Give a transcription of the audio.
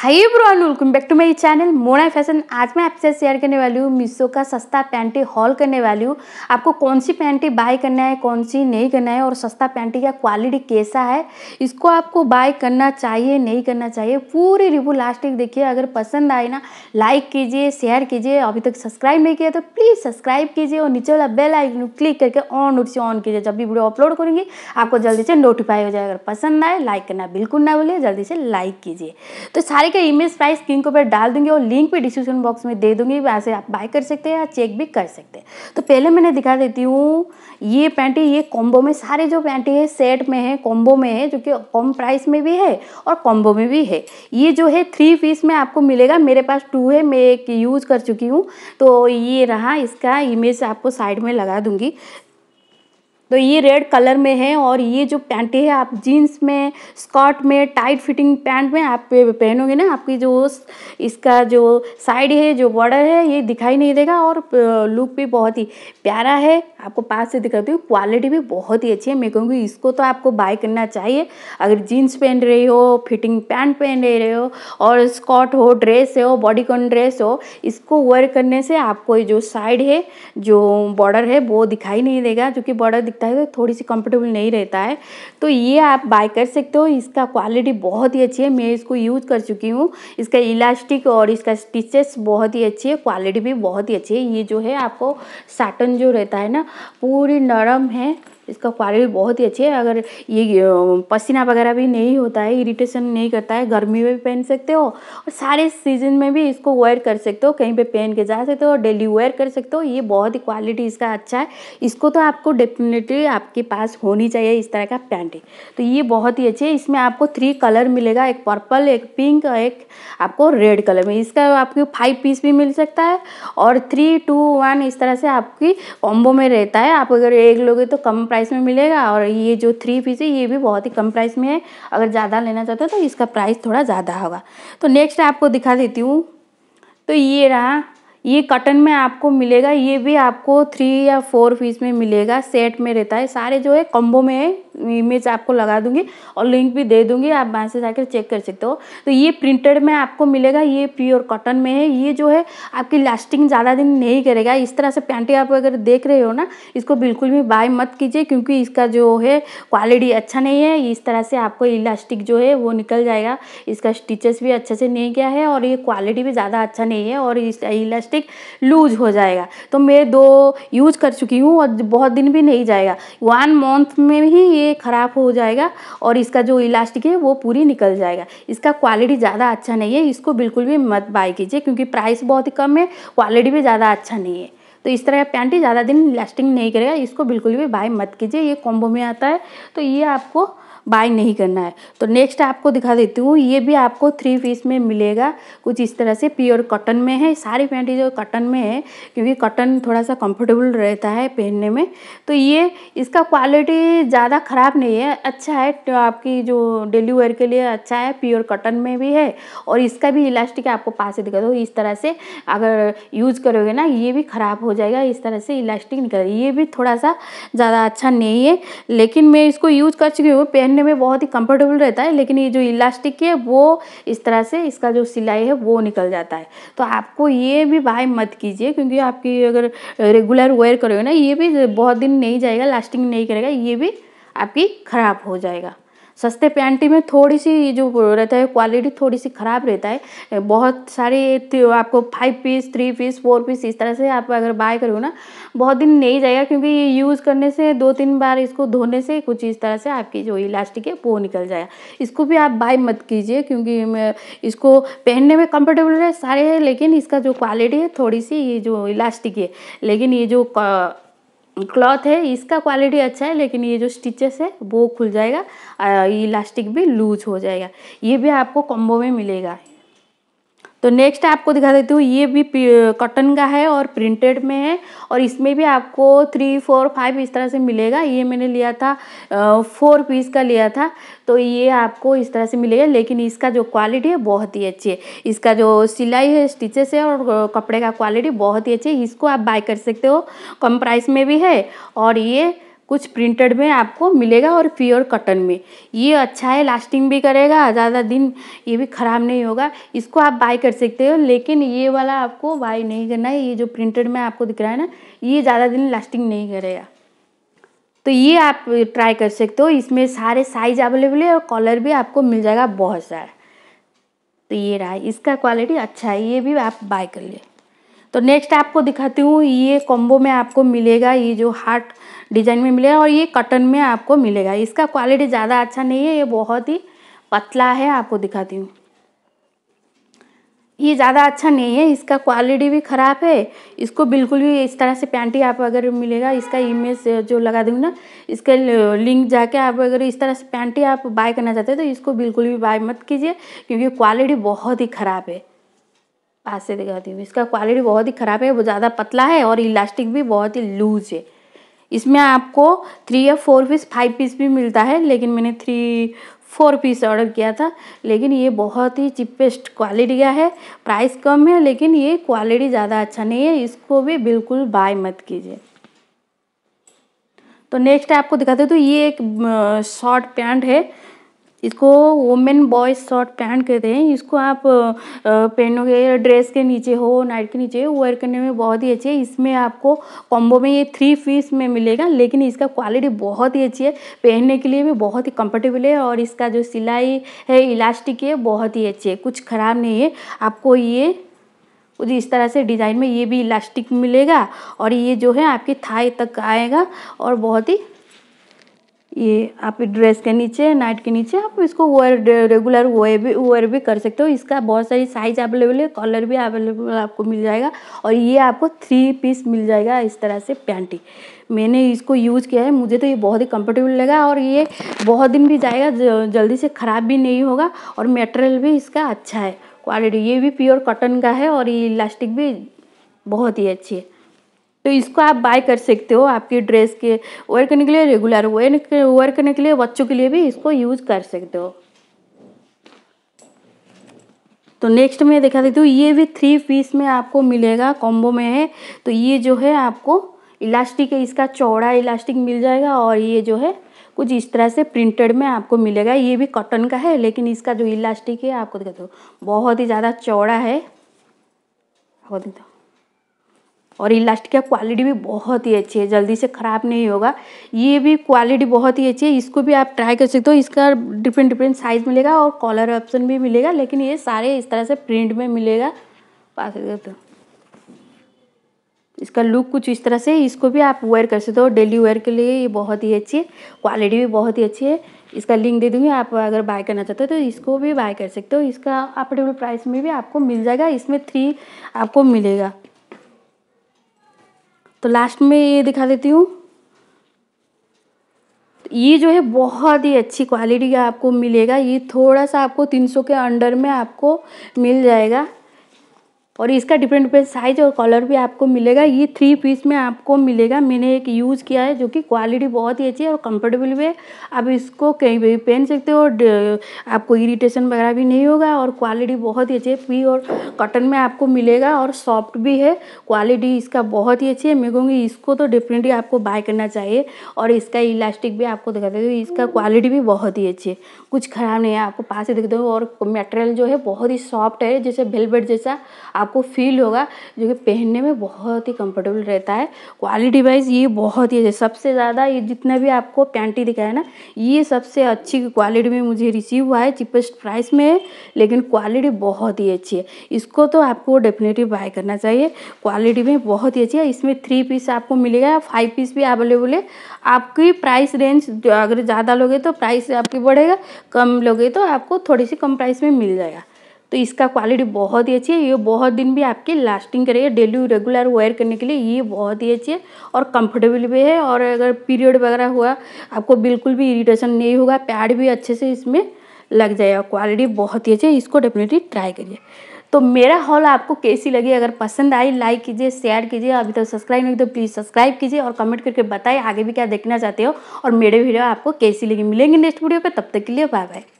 high everyone welcome back to my channel Mona fashion आज मैं आपसे शेयर करने वाली हूँ मीशो का सस्ता पैंटी हॉल करने वाली हूँ आपको कौन सी पैंटी बाय करना है कौन सी नहीं करना है और सस्ता पैंटी का क्वालिटी कैसा है इसको आपको बाय करना चाहिए नहीं करना चाहिए पूरी रिव्यू लास्ट तक देखिए अगर पसंद आए ना लाइक कीजिए शेयर कीजिए अभी तक सब्सक्राइब नहीं किया तो प्लीज़ सब्सक्राइब कीजिए और नीचे वाला बेल आइकन क्लिक करके ऑन से ऑन कीजिए जब भी वीडियो अपलोड करेंगे आपको जल्दी से नोटिफाई हो जाएगा अगर पसंद आए लाइक करना बिल्कुल ना भूलिए जल्दी से लाइक कीजिए तो सारे बाय का इमेज प्राइस के ऊपर डाल दूंगी और लिंक भी डिस्क्रिप्शन बॉक्स में दे दूंगी वैसे आप बाय कर सकते हैं या चेक भी कर सकते हैं तो पहले मैंने दिखा देती हूँ ये पैंटी ये कॉम्बो में सारे जो पैंटी है सेट में है कॉम्बो में है जो कि कम प्राइस में भी है और कॉम्बो में भी है ये जो है थ्री पीस में आपको मिलेगा मेरे पास टू है मैं एक यूज़ कर चुकी हूँ तो ये रहा इसका इमेज आपको साइड में लगा दूंगी तो ये रेड कलर में है और ये जो पैंटी है आप जीन्स में स्कर्ट में टाइट फिटिंग पैंट में आप पहनोगे ना आपकी जो इसका जो साइड है जो बॉर्डर है ये दिखाई नहीं देगा और लुक भी बहुत ही प्यारा है आपको पास से दिखाती हूँ क्वालिटी भी बहुत ही अच्छी है मैं कहूँगी इसको तो आपको बाय करना चाहिए अगर जीन्स पहन रही हो फिटिंग पैंट पहन रहे हो और स्कर्ट हो ड्रेस हो बॉडीकॉन ड्रेस हो इसको वेयर करने से आपको जो साइड है जो बॉर्डर है वो दिखाई नहीं देगा जो कि बॉर्डर लगता है तो थोड़ी सी कंफर्टेबल नहीं रहता है तो ये आप बाय कर सकते हो इसका क्वालिटी बहुत ही अच्छी है मैं इसको यूज़ कर चुकी हूँ इसका इलास्टिक और इसका स्टिचेस बहुत ही अच्छी है क्वालिटी भी बहुत ही अच्छी है ये जो है आपको साटन जो रहता है ना पूरी नरम है इसका क्वालिटी बहुत ही अच्छी है अगर ये पसीना वगैरह भी नहीं होता है इरिटेशन नहीं करता है गर्मी में भी पहन सकते हो और सारे सीजन में भी इसको वेयर कर सकते हो कहीं पे पहन के जा सकते हो डेली वेयर कर सकते हो ये बहुत ही क्वालिटी इसका अच्छा है इसको तो आपको डेफिनेटली आपके पास होनी चाहिए इस तरह का पैंट तो ये बहुत ही अच्छी है इसमें आपको थ्री कलर मिलेगा एक पर्पल एक पिंक और एक आपको रेड कलर में इसका आपको फाइव पीस भी मिल सकता है और थ्री टू वन इस तरह से आपकी कॉम्बो में रहता है आप अगर एक लोगे तो कम प्राइस प्राइस में मिलेगा और ये जो थ्री पीस है ये भी बहुत ही कम प्राइस में है अगर ज़्यादा लेना चाहते हो तो इसका प्राइस थोड़ा ज़्यादा होगा तो नेक्स्ट आपको दिखा देती हूँ तो ये रहा ये कटन में आपको मिलेगा ये भी आपको थ्री या फोर पीस में मिलेगा सेट में रहता है सारे जो है कॉम्बो में है इमेज आपको लगा दूंगी और लिंक भी दे दूंगी आप वहाँ से जाकर चेक कर सकते हो तो ये प्रिंटेड में आपको मिलेगा ये प्योर कॉटन में है ये जो है आपकी लास्टिंग ज़्यादा दिन नहीं करेगा इस तरह से पैंटी आप अगर देख रहे हो ना इसको बिल्कुल भी बाय मत कीजिए क्योंकि इसका जो है क्वालिटी अच्छा नहीं है इस तरह से आपको इलास्टिक जो है वो निकल जाएगा इसका स्टिचेस भी अच्छे से नहीं गया है और ये क्वालिटी भी ज़्यादा अच्छा नहीं है और इस इलास्टिक लूज हो जाएगा तो मैं दो यूज कर चुकी हूँ और बहुत दिन भी नहीं जाएगा वन मंथ में ही ये ख़राब हो जाएगा और इसका जो इलास्टिक है वो पूरी निकल जाएगा इसका क्वालिटी ज़्यादा अच्छा नहीं है इसको बिल्कुल भी मत बाई कीजिए क्योंकि प्राइस बहुत ही कम है क्वालिटी भी ज़्यादा अच्छा नहीं है तो इस तरह का पैंट ही ज़्यादा दिन लास्टिंग नहीं करेगा इसको बिल्कुल भी बाय मत कीजिए ये कॉम्बो में आता है तो ये आपको बाय नहीं करना है तो नेक्स्ट आपको दिखा देती हूँ ये भी आपको थ्री पीस में मिलेगा कुछ इस तरह से प्योर कॉटन में है सारी पैंट जो कॉटन में है क्योंकि कॉटन थोड़ा सा कंफर्टेबल रहता है पहनने में तो ये इसका क्वालिटी ज़्यादा ख़राब नहीं है अच्छा है तो आपकी जो डेली वेयर के लिए अच्छा है प्योर कॉटन में भी है और इसका भी इलास्टिक आपको पास से दिखा दो इस तरह से अगर यूज़ करोगे ना ये भी ख़राब हो जाएगा इस तरह से इलास्टिक निकल ये भी थोड़ा सा ज़्यादा अच्छा नहीं है लेकिन मैं इसको यूज़ कर चुकी हूँ पहन पहनने में बहुत ही कंफर्टेबल रहता है लेकिन ये जो इलास्टिक है वो इस तरह से इसका जो सिलाई है वो निकल जाता है तो आपको ये भी बाय मत कीजिए क्योंकि आपकी अगर रेगुलर वेयर करोगे ना ये भी बहुत दिन नहीं जाएगा लास्टिंग नहीं करेगा ये भी आपकी ख़राब हो जाएगा सस्ते पैंटी में थोड़ी सी जो रहता है क्वालिटी थोड़ी सी ख़राब रहता है बहुत सारी आपको five piece three piece four piece इस तरह से आप अगर बाय करो ना बहुत दिन नहीं जाएगा क्योंकि ये यूज़ करने से दो तीन बार इसको धोने से कुछ इस तरह से आपकी जो इलास्टिक है वो निकल जाएगा इसको भी आप बाय मत कीजिए क्योंकि इसको पहनने में कम्फर्टेबल रहे सारे है लेकिन इसका जो क्वालिटी है थोड़ी सी ये जो इलास्टिक है लेकिन ये जो क्लॉथ है इसका क्वालिटी अच्छा है लेकिन ये जो स्टिचेस है वो खुल जाएगा इलास्टिक भी लूज हो जाएगा ये भी आपको कॉम्बो में मिलेगा तो नेक्स्ट आपको दिखा देती हूँ ये भी कॉटन का है और प्रिंटेड में है और इसमें भी आपको थ्री फोर फाइव इस तरह से मिलेगा ये मैंने लिया था फोर पीस का लिया था तो ये आपको इस तरह से मिलेगा लेकिन इसका जो क्वालिटी है बहुत ही अच्छी है इसका जो सिलाई है स्टिचेस है और कपड़े का क्वालिटी बहुत ही अच्छी है इसको आप बाय कर सकते हो कम प्राइस में भी है और ये कुछ प्रिंटेड में आपको मिलेगा और प्योर कॉटन में ये अच्छा है लास्टिंग भी करेगा ज़्यादा दिन ये भी ख़राब नहीं होगा इसको आप बाई कर सकते हो लेकिन ये वाला आपको बाई नहीं करना है ये जो प्रिंटेड में आपको दिख रहा है ना ये ज़्यादा दिन लास्टिंग नहीं करेगा तो ये आप ट्राई कर सकते हो इसमें सारे साइज अवेलेबल है और कलर भी आपको मिल जाएगा बहुत सारा तो ये रहा इसका क्वालिटी अच्छा है ये भी आप बाय कर लिए तो नेक्स्ट आपको दिखाती हूँ ये कॉम्बो में आपको मिलेगा ये जो हार्ट डिजाइन में मिलेगा और ये कटन में आपको मिलेगा इसका क्वालिटी ज़्यादा अच्छा नहीं है ये बहुत ही पतला है आपको दिखाती हूँ ये ज़्यादा अच्छा नहीं है इसका क्वालिटी भी ख़राब है इसको बिल्कुल भी इस तरह से पैंटी आप अगर मिलेगा इसका इमेज जो लगा दूँगी ना इसका लिंक जाके आप अगर इस तरह से पैंटी आप बाय करना चाहते हैं तो इसको बिल्कुल भी बाय मत कीजिए क्योंकि क्वालिटी बहुत ही ख़राब है आज से दिखाती हूँ इसका क्वालिटी बहुत ही ख़राब है वो ज़्यादा पतला है और इलास्टिक भी बहुत ही लूज है इसमें आपको थ्री या फोर पीस फाइव पीस भी मिलता है लेकिन मैंने थ्री फोर पीस ऑर्डर किया था लेकिन ये बहुत ही चिपेस्ट क्वालिटी का है प्राइस कम है लेकिन ये क्वालिटी ज़्यादा अच्छा नहीं है इसको भी बिल्कुल बाय मत कीजिए तो नेक्स्ट आपको दिखाते तो ये एक शॉर्ट पैंट है इसको वोमेन बॉयज शॉर्ट पैंट कहते हैं इसको आप पहनोगे ड्रेस के नीचे हो नाइट के नीचे हो वेयर करने में बहुत ही अच्छी है इसमें आपको कॉम्बो में ये थ्री पीस में मिलेगा लेकिन इसका क्वालिटी बहुत ही अच्छी है पहनने के लिए भी बहुत ही कंफर्टेबल है और इसका जो सिलाई है इलास्टिक है बहुत ही अच्छी है कुछ ख़राब नहीं है आपको ये कुछ इस तरह से डिज़ाइन में ये भी इलास्टिक मिलेगा और ये जो है आपकी थाई तक आएगा और बहुत ही ये आप ड्रेस के नीचे नाइट के नीचे आप इसको वेयर रेगुलर वे भी वेयर भी कर सकते हो इसका बहुत सारी साइज अवेलेबल है कलर भी अवेलेबल आपको मिल जाएगा और ये आपको थ्री पीस मिल जाएगा इस तरह से पैंटी मैंने इसको यूज़ किया है मुझे तो ये बहुत ही कंफर्टेबल लगा और ये बहुत दिन भी जाएगा जल्दी से ख़राब भी नहीं होगा और मेटेरियल भी इसका अच्छा है क्वालिटी ये भी प्योर कॉटन का है और ये इलास्टिक भी बहुत ही अच्छी है तो इसको आप बाय कर सकते हो आपके ड्रेस के वेयर करने के लिए रेगुलर वेयर करने के लिए बच्चों के लिए भी इसको यूज कर सकते हो तो नेक्स्ट में देखा देती हूँ ये भी थ्री पीस में आपको मिलेगा कॉम्बो में है तो ये जो है आपको इलास्टिक है इसका चौड़ा इलास्टिक मिल जाएगा और ये जो है कुछ इस तरह से प्रिंटेड में आपको मिलेगा ये भी कॉटन का है लेकिन इसका जो इलास्टिक है आपको दिखा हो बहुत ही ज़्यादा चौड़ा है आपको देखते और इलास्टिक का क्वालिटी भी बहुत ही अच्छी है जल्दी से ख़राब नहीं होगा ये भी क्वालिटी बहुत ही अच्छी है इसको भी आप ट्राई कर सकते हो इसका डिफरेंट डिफरेंट साइज़ मिलेगा और कॉलर ऑप्शन भी मिलेगा लेकिन ये सारे इस तरह से प्रिंट में मिलेगा पा सकते तो इसका लुक कुछ इस तरह से इसको भी आप वेयर कर सकते हो डेली वेयर के लिए ये बहुत ही अच्छी है क्वालिटी भी बहुत ही अच्छी है इसका लिंक दे दूँगी आप अगर बाय करना चाहते हो तो इसको भी बाय कर सकते हो इसका अफोर्डेबल प्राइस में भी आपको मिल जाएगा इसमें थ्री आपको मिलेगा तो लास्ट में ये दिखा देती हूँ ये जो है बहुत ही अच्छी क्वालिटी का आपको मिलेगा ये थोड़ा सा आपको 300 के अंडर में आपको मिल जाएगा और इसका डिफरेंट डिफरेंट साइज और कलर भी आपको मिलेगा ये थ्री पीस में आपको मिलेगा मैंने एक यूज़ किया है जो कि क्वालिटी बहुत ही अच्छी है और कंफर्टेबल भी है आप इसको कहीं भी पहन सकते हो आपको इरीटेशन वगैरह भी नहीं होगा और क्वालिटी बहुत ही अच्छी है पी और कॉटन में आपको मिलेगा और सॉफ्ट भी है क्वालिटी इसका बहुत ही अच्छी है मैं कहूँगी इसको तो डेफिनेटली आपको बाय करना चाहिए और इसका इलास्टिक भी आपको दिखा देते इसका क्वालिटी भी बहुत ही अच्छी है कुछ ख़राब नहीं है आपको पास ही दिखते हो और मटेरियल जो है बहुत ही सॉफ्ट है जैसे वेलवेट जैसा आप आपको फील होगा जो कि पहनने में बहुत ही कंफर्टेबल रहता है क्वालिटी वाइज ये बहुत ही सबसे ज़्यादा ये जितना भी आपको पैंटी दिखाया है ना ये सबसे अच्छी क्वालिटी में मुझे रिसीव हुआ है चिपेस्ट प्राइस में है लेकिन क्वालिटी बहुत ही अच्छी है इसको तो आपको डेफिनेटली बाय करना चाहिए क्वालिटी में बहुत ही अच्छी है इसमें थ्री पीस आपको मिलेगा फाइव पीस भी अवेलेबल है आपकी प्राइस रेंज अगर ज़्यादा लोगे तो प्राइस आपकी बढ़ेगा कम लोगे तो आपको थोड़ी सी कम प्राइस में मिल जाएगा तो इसका क्वालिटी बहुत ही अच्छी है ये बहुत दिन भी आपकी लास्टिंग करेगी डेली रेगुलर वेयर करने के लिए ये बहुत ही अच्छी है और कंफर्टेबल भी है और अगर पीरियड वगैरह हुआ आपको बिल्कुल भी इरीटेशन नहीं होगा पैड भी अच्छे से इसमें लग जाएगा क्वालिटी बहुत ही अच्छी है इसको डेफिनेटली ट्राई करिए तो मेरा हॉल आपको कैसी लगी अगर पसंद आई लाइक कीजिए शेयर कीजिए अभी तक सब्सक्राइब नहीं तो प्लीज़ सब्सक्राइब कीजिए और कमेंट करके बताएं आगे भी क्या देखना चाहते हो और मेरे वीडियो आपको कैसी लगी मिलेंगे नेक्स्ट वीडियो पे तब तक के लिए बाय बाय